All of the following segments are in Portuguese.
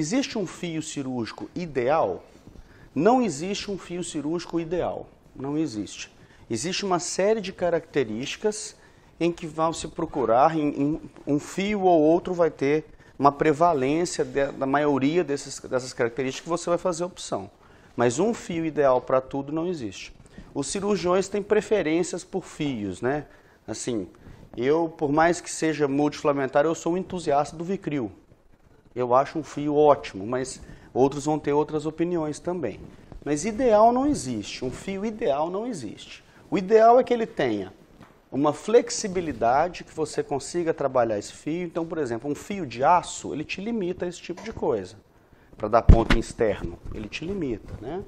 Existe um fio cirúrgico ideal? Não existe um fio cirúrgico ideal. Não existe. Existe uma série de características em que vão se procurar, em, em, um fio ou outro vai ter uma prevalência de, da maioria desses, dessas características que você vai fazer opção. Mas um fio ideal para tudo não existe. Os cirurgiões têm preferências por fios, né? Assim, eu, por mais que seja multiflamentar, eu sou um entusiasta do Vicryl eu acho um fio ótimo, mas outros vão ter outras opiniões também. Mas ideal não existe, um fio ideal não existe. O ideal é que ele tenha uma flexibilidade que você consiga trabalhar esse fio. Então, por exemplo, um fio de aço, ele te limita a esse tipo de coisa. Para dar ponto externo, ele te limita, né?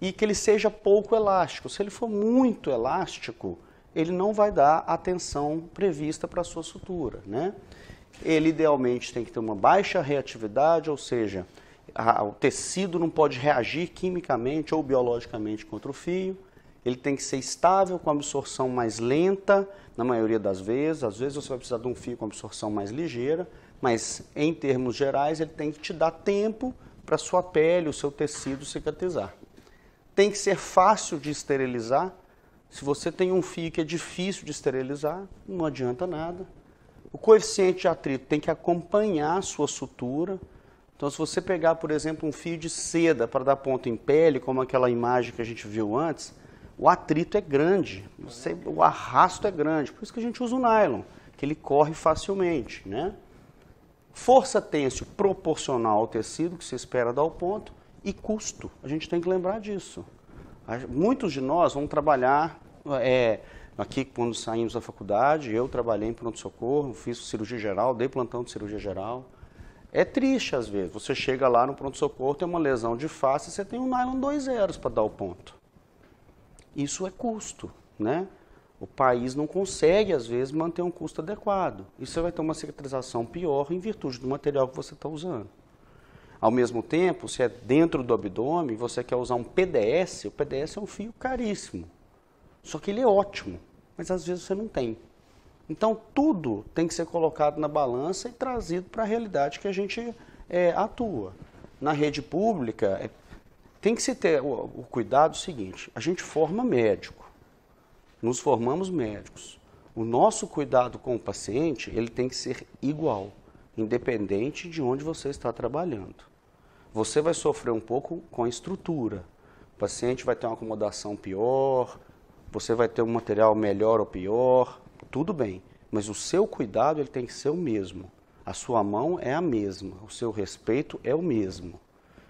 E que ele seja pouco elástico. Se ele for muito elástico, ele não vai dar a tensão prevista para a sua sutura, né? ele idealmente tem que ter uma baixa reatividade, ou seja, a, o tecido não pode reagir quimicamente ou biologicamente contra o fio. Ele tem que ser estável, com absorção mais lenta, na maioria das vezes. Às vezes você vai precisar de um fio com absorção mais ligeira, mas em termos gerais, ele tem que te dar tempo para sua pele, o seu tecido cicatrizar. Tem que ser fácil de esterilizar. Se você tem um fio que é difícil de esterilizar, não adianta nada o coeficiente de atrito tem que acompanhar a sua sutura. Então, se você pegar, por exemplo, um fio de seda para dar ponto em pele, como aquela imagem que a gente viu antes, o atrito é grande, você, o arrasto é grande. Por isso que a gente usa o nylon, que ele corre facilmente, né? Força têncil proporcional ao tecido que se espera dar o ponto e custo. A gente tem que lembrar disso. Muitos de nós vão trabalhar é, Aqui, quando saímos da faculdade, eu trabalhei em pronto-socorro, fiz cirurgia geral, dei plantão de cirurgia geral. É triste, às vezes. Você chega lá no pronto-socorro, tem uma lesão de face, você tem um nylon dois zeros para dar o ponto. Isso é custo, né? O país não consegue, às vezes, manter um custo adequado. E você vai ter uma cicatrização pior em virtude do material que você está usando. Ao mesmo tempo, se é dentro do abdômen, você quer usar um PDS, o PDS é um fio caríssimo. Só que ele é ótimo, mas às vezes você não tem. Então, tudo tem que ser colocado na balança e trazido para a realidade que a gente é, atua. Na rede pública, é, tem que se ter o, o cuidado seguinte: a gente forma médico, nos formamos médicos. O nosso cuidado com o paciente ele tem que ser igual, independente de onde você está trabalhando. Você vai sofrer um pouco com a estrutura. O paciente vai ter uma acomodação pior, você vai ter um material melhor ou pior, tudo bem. Mas o seu cuidado ele tem que ser o mesmo. A sua mão é a mesma, o seu respeito é o mesmo.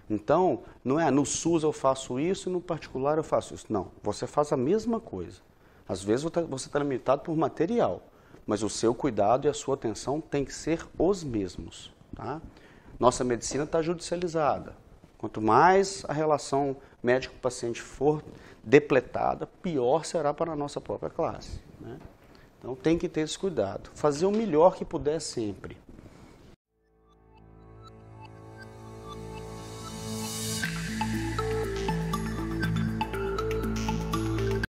Então, não é ah, no SUS eu faço isso e no particular eu faço isso. Não, você faz a mesma coisa. Às vezes você está tá limitado por material, mas o seu cuidado e a sua atenção tem que ser os mesmos. Tá? Nossa medicina está judicializada. Quanto mais a relação médico-paciente for depletada, pior será para a nossa própria classe. Né? Então tem que ter esse cuidado. Fazer o melhor que puder sempre.